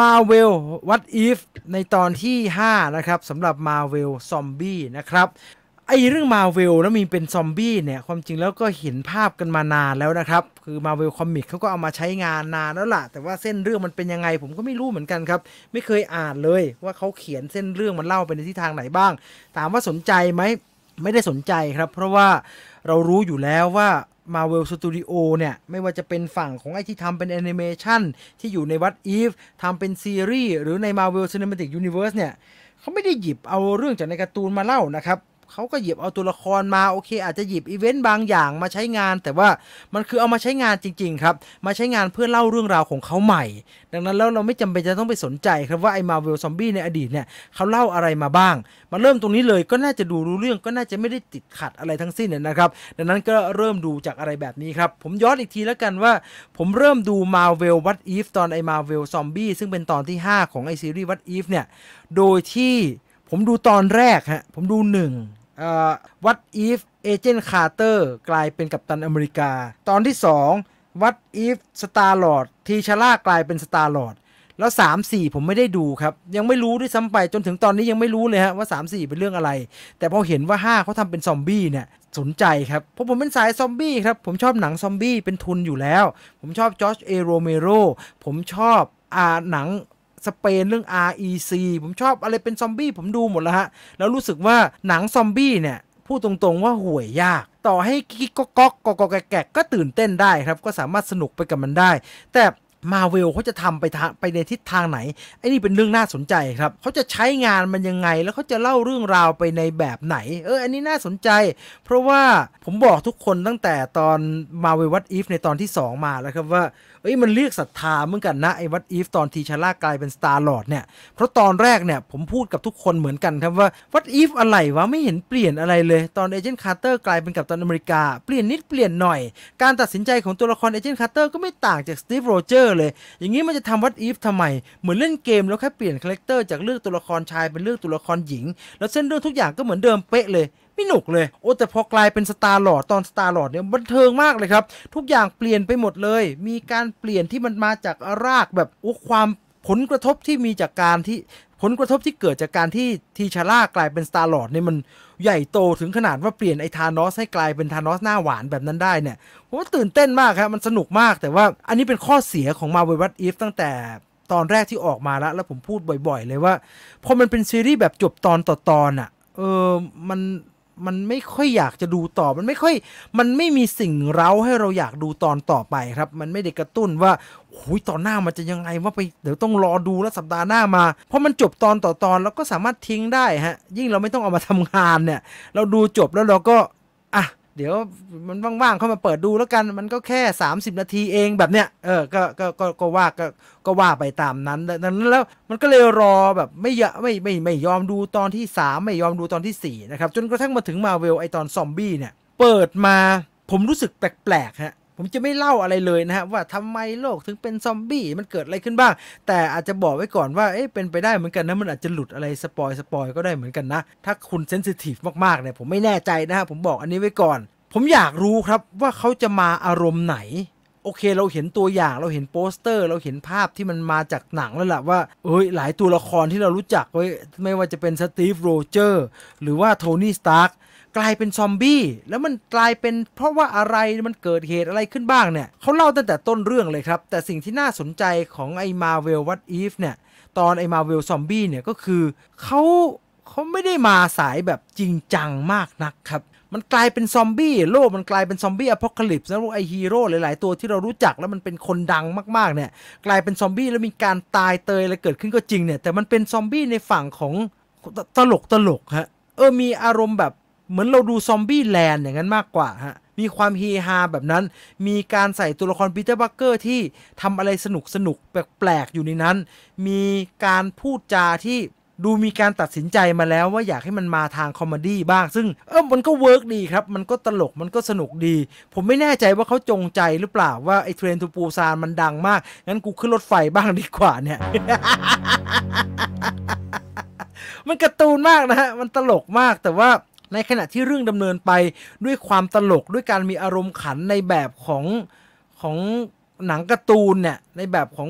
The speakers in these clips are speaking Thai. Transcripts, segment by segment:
มาเวลวัดอีฟในตอนที่5นะครับสำหรับมาเวลซอมบี้นะครับไอเรื่องมาเวลแล้วมีเป็นซอมบี้เนี่ย ความจริงแล้วก็เห็นภาพกันมานานแล้วนะครับ คือมาเวลคอมิกเขาก็เอามาใช้งานนานแล้วล่ะ แต่ว่าเส้นเรื่องมันเป็นยังไงผมก็ไม่รู้เหมือนกันครับ ไม่เคยอ่านเลย ว่าเขาเขียนเส้นเรื่องมันเล่าไปในทิศทางไหนบ้างถามว่าสนใจไหมไม่ได้สนใจครับ เพราะว่าเรารู้อยู่แล้วว่ามาเวลสตูดิโอเนี่ย ไม่ว่าจะเป็นฝั่งของไอที่ทำเป็นแอนิเมชันที่อยู่ในวัดอีฟทำเป็นซีรีส์หรือใน Marvel Cinematic Universe เนี่ยเขาไม่ได้หยิบเอาเรื่องจากในการ์ตูนมาเล่านะครับเขาก็หยิบเอาตัวละครมาโอเค อาจจะหยิบ อีเวนต์บางอย่างมาใช้งาน แต่ว่ามันคือเอามาใช้งานจริงๆ ครับ มาใช้งานเพื่อเล่าเรื่องราวของเขาใหม่ ดังนั้นแล้ว เราไม่จำเป็นจะต้องไปสนใจครับว่าไอ้มาเวลซอมบี้ในอดีตเนี่ยเขาเล่าอะไรมาบ้างมาเริ่มตรงนี้เลยก็น่าจะดูรู้เรื่องก็น่าจะไม่ได้ติดขัดอะไรทั้งสิ้นนะครับ ดังนั้นก็เริ่มดูจากอะไรแบบนี้ครับ ผมย้อนอีกทีแล้วกันว่า ผมเริ่มดูมาเวลวัตอีฟตอนไอ้มาเวลซอมบี้ซึ่งเป็นตอนที่ 5 ของไอซีรีส์วัตอีฟเนี่ยโดยที่ผมดูตอนแรกฮะ ผมดูหนึ่งวัดอีฟเอเจนต์คาร์เตอร์กลายเป็นกัปตันอเมริกา ตอนที่สองวัดอีฟสตาร์ลอดทีชาร่ากลายเป็นสตาร์ลอดแล้ว 3 4 ผมไม่ได้ดูครับ ยังไม่รู้ด้วยซ้ำไปจนถึงตอนนี้ยังไม่รู้เลยฮะ ว่า 3 4 เป็นเรื่องอะไร แต่พอเห็นว่า 5 เขาทำเป็นซอมบี้เนี่ย สนใจครับ เพราะผมเป็นสายซอมบี้ครับ ผมชอบหนังซอมบี้เป็นทุนอยู่แล้ว ผมชอบจอร์จเอโรเมโรผมชอบอาหนังสเปนเรื่อง REC ผมชอบอะไรเป็นซอมบี้ ผมดูหมดแล้วฮะ แล้วรู้สึกว่าหนังซอมบี้เนี่ย พูดตรงๆว่าห่วยยาก ต่อให้กิ๊กก๊อกก๊อกกอกแกกก็ตื่นเต้นได้ครับ ก็สามารถสนุกไปกับมันได้ แต่มาเวลเขาจะทำไปทางไปในทิศทางไหนไอ้นี่เป็นเรื่องน่าสนใจครับเขาจะใช้งานมันยังไงแล้วเขาจะเล่าเรื่องราวไปในแบบไหนเอออันนี้น่าสนใจ เพราะว่าผมบอกทุกคนตั้งแต่ตอนมาเวลวัตอีฟในตอนที่ 2 มาแล้วครับว่าเอ้ยมันเรียกศรัทธาเหมือนกันนะ ไอ้วัตอีฟตอนทีชาร่ากลายเป็นสตาร์ลอดเนี่ยเพราะตอนแรกเนี่ยผมพูดกับทุกคนเหมือนกันครับว่าวัตอีฟอะไรวะไม่เห็นเปลี่ยนอะไรเลยตอนเอเจนต์คาร์เตอร์กลายเป็นกับตอนอเมริกาเปลี่ยนนิดเปลี่ยนหน่อย การตัดสินใจของตัวละครเอเจนต์คาร์เตอร์ก็ไม่ต่างจากสตีฟโรเจอร์เลยอย่างนี้มันจะทำวัดอีฟทำไม เหมือนเล่นเกมแล้วแค่เปลี่ยนคาแรคเตอร์จากเรื่องตัวละครชายเป็นเรื่องตัวละครหญิง แล้วเส้นเรื่องทุกอย่างก็เหมือนเดิมเป๊ะเลย ไม่หนุกเลย โอ้แต่พอกลายเป็นสตาร์หลอดตอนสตาร์หลอดเนี่ยบันเทิงมากเลยครับ ทุกอย่างเปลี่ยนไปหมดเลย มีการเปลี่ยนที่มันมาจากรากแบบ โอ้ ความผลกระทบที่มีจากการที่ผลกระทบที่เกิดจากการที่ ทีชาร่ากลายเป็นสตาร์ลอดเนี่ยมันใหญ่โตถึงขนาดว่าเปลี่ยนไอ้ทานอสให้กลายเป็นทานอสหน้าหวานแบบนั้นได้เนี่ยผมว่าตื่นเต้นมากครับมันสนุกมากแต่ว่าอันนี้เป็นข้อเสียของมาเว์วัตอีฟตั้งแต่ตอนแรกที่ออกมาแล้ว แล้วผมพูดบ่อยๆ เลยว่าพอมันเป็นซีรีส์แบบจบตอนต่อตอนอะ่ะเออมันมันไม่ค่อยอยากจะดูต่อ มันไม่ค่อย มันไม่มีสิ่งเร้าให้เราอยากดูตอนต่อไปครับ มันไม่ได้กระตุ้นว่าโอ้ยตอนหน้ามันจะยังไงว่าไป เดี๋ยวต้องรอดูแล้วสัปดาห์หน้ามา เพราะมันจบตอนต่อตอนเราก็สามารถทิ้งได้ฮะ ยิ่งเราไม่ต้องเอามาทำงานเนี่ย เราดูจบแล้วเราก็ อ่ะเดี๋ยวมันว่างๆ เข้ามาเปิดดูแล้วกันมันก็แค่ 30 นาทีเองแบบเนี้ยเออ ก็ก็ก็ก็ว่าก็ก็ว่าไปตามนั้นดังนั้น แล้วมันก็เลยรอแบบไม่ยะไม่ไม่ไม่ยอมดูตอนที่ 3 ไม่ยอมดูตอนที่ 4 นะครับ จนกระทั่งมาถึงมาเวลไอตอนซอมบี้เนี่ย เปิดมาผมรู้สึกแปลกๆฮะผมจะไม่เล่าอะไรเลยนะฮะว่าทำไมโลกถึงเป็นซอมบี้มันเกิดอะไรขึ้นบ้างแต่อาจจะบอกไว้ก่อนว่าเอ๊ะเป็นไปได้เหมือนกันนะมันอาจจะหลุดอะไรสปอยสปอยก็ได้เหมือนกันนะ ถ้าคุณเซนซิทีฟมากๆเนี่ยผมไม่แน่ใจนะฮะผมบอกอันนี้ไว้ก่อน ผมอยากรู้ครับว่าเขาจะมาอารมณ์ไหน โอเคเราเห็นตัวอย่างเราเห็นโปสเตอร์เราเห็นภาพที่มันมาจากหนังแล้วล่ะว่าเอ้ยหลายตัวละครที่เรารู้จักไว้ไม่ว่าจะเป็นสตีฟโรเจอร์หรือว่าโทนี่สตาร์กลายเป็นซอมบี้แล้วมันกลายเป็นเพราะว่าอะไรมันเกิดเหตุอะไรขึ้นบ้างเนี่ยเขาเล่าตั้งแต่ต้นเรื่องเลยครับ แต่สิ่งที่น่าสนใจของไอ้มาเวลวัตอีฟเนี่ย ตอนไอ้มาเวลซอมบี้เนี่ย ก็คือเขาเขาไม่ได้มาสายแบบจริงจังมากนักครับ มันกลายเป็นซอมบี้โลกมันกลายเป็นซอมบี้อพอลลิปส์แลพวกไอฮีโร่หลายๆ ตัวที่เรารู้จักแล้วมันเป็นคนดังมากๆเนี่ยกลายเป็นซอมบี้แล้วมีการตายเตยอะไรเกิดขึ้นก็จริงเนี่ยแต่มันเป็นซอมบี้ในฝั่งของตลกตลกฮะเออมีอารมณ์แบบเหมือนเราดูซอมบี้แลนด์อย่างนั้นมากกว่าฮะ มีความเฮฮาแบบนั้น มีการใส่ตัวละครปีเตอร์บักเกอร์ที่ทำอะไรสนุกสนุกแปลกๆ อยู่ในนั้น มีการพูดจาที่ดูมีการตัดสินใจมาแล้วว่าอยากให้มันมาทางคอมเมดี้บ้าง ซึ่ง เออมันก็เวิร์กดีครับ มันก็ตลก มันก็สนุกดี ผมไม่แน่ใจว่าเขาจงใจหรือเปล่าว่าไอ้เทรนทูปูซานมันดังมาก งั้นกูขึ้นรถไฟบ้างดีกว่าเนี่ย มันการ์ตูนมากนะฮะมันตลกมากแต่ว่าในขณะที่เรื่องดำเนินไปด้วยความตลกด้วยการมีอารมณ์ขันในแบบของของหนังการ์ตูนเนี่ยในแบบของ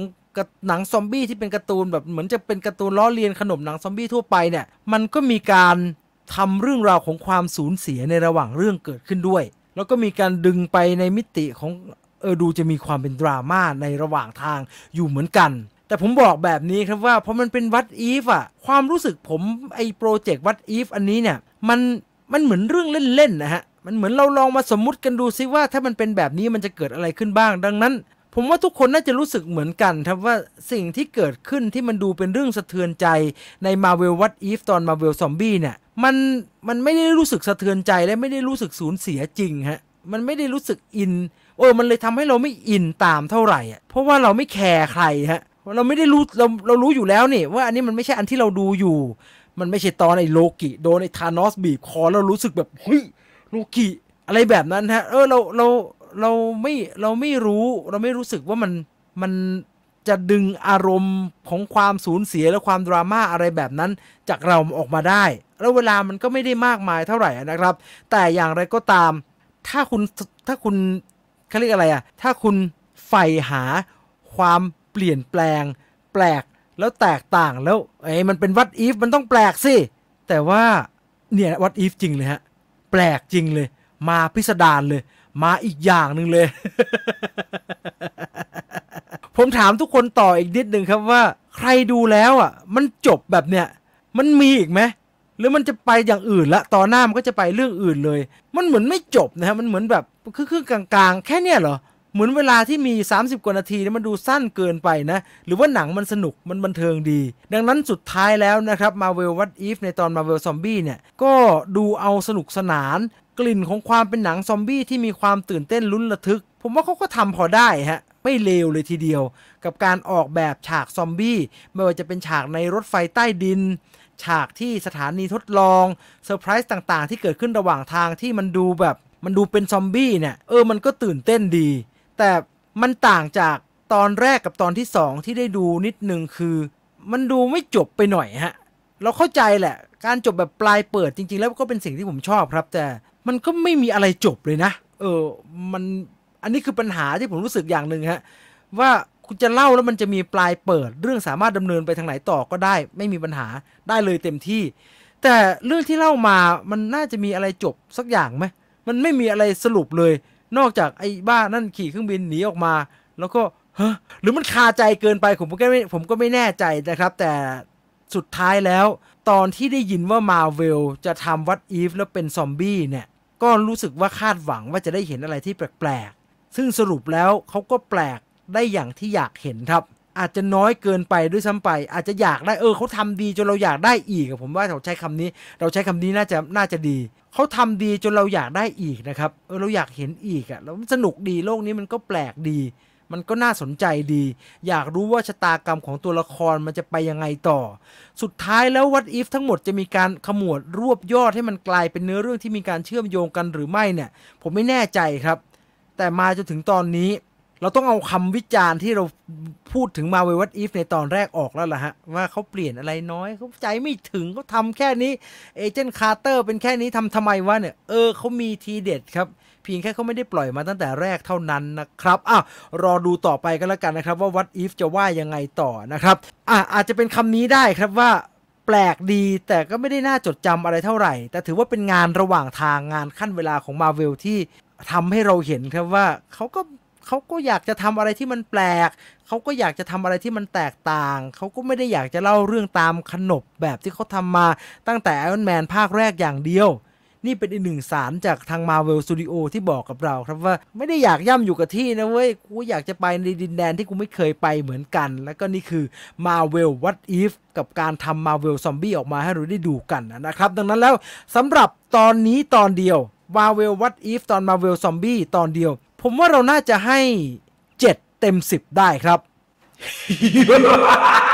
หนังซอมบี้ที่เป็นการ์ตูนแบบเหมือนจะเป็นการ์ตูนล้อเลียนขนมหนังซอมบี้ทั่วไปเนี่ย มันก็มีการทำเรื่องราวของความสูญเสียในระหว่างเรื่องเกิดขึ้นด้วย แล้วก็มีการดึงไปในมิติของ เออดูจะมีความเป็นดราม่าในระหว่างทางอยู่เหมือนกัน แต่ผมบอกแบบนี้ครับว่าเพราะมันเป็นวัดอีฟอะความรู้สึกผมไอ้โปรเจกต์วัดอีฟอันนี้เนี่ยมันมันเหมือนเรื่องเล่นๆนะฮะ มันเหมือนเราลองมาสมมุติกันดูซิว่า ถ้ามันเป็นแบบนี้มันจะเกิดอะไรขึ้นบ้างดังนั้น ผมว่าทุกคนน่าจะรู้สึกเหมือนกันครับว่าสิ่งที่เกิดขึ้นที่มันดูเป็นเรื่องสะเทือนใจใน Marvel What If ตอน Marvel Zombie เนี่ย มัน มันไม่ได้รู้สึกสะเทือนใจและไม่ได้รู้สึกสูญเสียจริงฮะมันไม่ได้รู้สึกอิน โอ้มันเลยทำให้เราไม่อินตามเท่าไหร่อ่ะเพราะว่าเราไม่แคร์ใครฮะเราไม่ได้รู้เราเรารู้อยู่แล้วนี่ว่าอันนี้มันไม่ใช่อันที่เราดูอยู่มันไม่ใช่ตอนไอ้โลกิโดนไอ้ธานอสบีบคอแล้วรู้สึกแบบเฮ้ยโลกิอะไรแบบนั้นฮะเออเราเราเราไม่เราไม่รู้เราไม่รู้สึกว่ามันมันจะดึงอารมณ์ของความสูญเสียและความดราม่าอะไรแบบนั้น จากเราออกมาได้แล้วเวลามันก็ไม่ได้มากมายเท่าไหร่นะครับ แต่อย่างไรก็ตาม ถ้าคุณถ้าคุณเขาเรียกอะไรอะถ้าคุณใฝ่หาความเปลี่ยนแปลงแปลกแล้วแตกต่างแล้วไอ้มันเป็นวัดอีฟมันต้องแปลกสิ แต่ว่า เนี่ยวัดอีฟจริงเลยฮะแปลกจริงเลย มาพิสดารเลย มาอีกอย่างหนึ่งเลย ผมถามทุกคนต่ออีกนิดหนึ่งครับว่า ใครดูแล้วอ่ะ มันจบแบบเนี้ยมันมีอีกไหมหรือมันจะไปอย่างอื่นละต่อหน้ามันก็จะไปเรื่องอื่นเลย มันเหมือนไม่จบนะฮะมันเหมือนแบบครค่งกลาง ๆ แค่เนี้ยเหรอเหมือนเวลาที่มี 30 กว่านาทีนี่มันดูสั้นเกินไปนะ หรือว่าหนังมันสนุกมันบันเทิงดี ดังนั้นสุดท้ายแล้วนะครับมาเวลวัตอีฟในตอนมาเวลซอมบี้เนี่ย ก็ดูเอาสนุกสนาน กลิ่นของความเป็นหนังซอมบี้ที่มีความตื่นเต้นลุ้นระทึก ผมว่าเขาก็ทำพอได้ฮะ ไม่เลวเลยทีเดียวกับการออกแบบฉากซอมบี้ไม่ว่าจะเป็นฉากในรถไฟใต้ดิน ฉากที่สถานีทดลองเซอร์ไพรส์ต่างๆที่เกิดขึ้นระหว่างทางที่มันดูแบบมันดูเป็นซอมบี้เนี่ยเออมันก็ตื่นเต้นดีแต่มันต่างจากตอนแรกกับตอนที่สองที่ได้ดูนิดหนึ่งคือ มันดูไม่จบไปหน่อยฮะเราเข้าใจแหละ การจบแบบปลายเปิดจริงๆแล้วก็เป็นสิ่งที่ผมชอบครับ แต่มันก็ไม่มีอะไรจบเลยนะเออมันอันนี้คือปัญหาที่ผมรู้สึกอย่างหนึ่งฮะว่าคุณจะเล่าแล้วมันจะมีปลายเปิด เรื่องสามารถดำเนินไปทางไหนต่อก็ได้ ไม่มีปัญหาได้เลยเต็มที่ แต่เรื่องที่เล่ามามันน่าจะมีอะไรจบสักอย่างไหมมันไม่มีอะไรสรุปเลยนอกจากไอ้บ้านั่นขี่เครื่องบิน หนีออกมา แล้วก็ฮะหรือมันคาใจเกินไปผมก็ไม่ผมก็ไม่แน่ใจนะครับ แต่สุดท้ายแล้ว ตอนที่ได้ยินว่ามาเวลจะทำวัดอีฟแล้วเป็นซอมบี้เนี่ย ก็รู้สึกว่าคาดหวังว่าจะได้เห็นอะไรที่แปลกๆ ซึ่งสรุปแล้วเขาก็แปลกได้อย่างที่อยากเห็นครับอาจจะน้อยเกินไปด้วยซ้าไป อาจจะอยากได้เออเขาทำดีจนเราอยากได้อีก ผมว่าเราใช้คำนี้ เราใช้คำนี้น่าจะน่าจะดี เขาทำดีจนเราอยากได้อีกนะครับ เออเราอยากเห็นอีกอะ่ะแล้วสนุกดีโลกนี้มันก็แปลกดี มันก็น่าสนใจดี อยากรู้ว่าชะตากรรมของตัวละครมันจะไปยังไงต่อ สุดท้ายแล้ววัดอีฟทั้งหมดจะมีการขมวดรวบยอดให้มันกลายเป็นเนื้อเรื่องที่มีการเชื่อมโยงกันหรือไม่เนี่ย ผมไม่แน่ใจครับ แต่มาจนถึงตอนนี้เราต้องเอาคำวิจารณ์ที่เราพูดถึงมาเววัตอีฟในตอนแรกออกแล้วล่ะฮะว่าเขาเปลี่ยนอะไรน้อย เขาใจไม่ถึงเขาทำแค่นี้ เอเจนต์คาร์เตอร์เป็นแค่นี้ทำทำไมวะเนี่ยเออเขามีทีเด็ดครับเพียงแค่เขาไม่ได้ปล่อยมาตั้งแต่แรกเท่านั้นนะครับอ้าวรอดูต่อไปก็แล้วกันนะครับว่าวัตอีฟจะว่ายังไงต่อนะครับอ่าอาจจะเป็นคำนี้ได้ครับว่าแปลกดีแต่ก็ไม่ได้น่าจดจำอะไรเท่าไหร่ แต่ถือว่าเป็นงานระหว่างทางงานขั้นเวลาของมาเวลที่ทำให้เราเห็นครับว่าเขาก็เขาก็อยากจะทำอะไรที่มันแปลก เขาก็อยากจะทำอะไรที่มันแตกต่าง เขาก็ไม่ได้อยากจะเล่าเรื่องตามขนบแบบที่เขาทำมาตั้งแต่ไอรอนแมนภาคแรกอย่างเดียว นี่เป็นอีกหนึ่งสารจากทาง Marvel Studio ที่บอกกับเราครับว่าไม่ได้อยากย่ำอยู่กับที่นะเว้ย กูอยากจะไปในดินแดนที่กูไม่เคยไปเหมือนกัน แล้วก็นี่คือ Marvel What If กับการทำ Marvel Zombie ออกมาให้เราได้ดูกันนะครับ ดังนั้นแล้วสำหรับตอนนี้ตอนเดียว Marvel What If ตอน Marvel Zombie ตอนเดียวผมว่าเราน่าจะให้เจ็ดเต็มสิบได้ครับ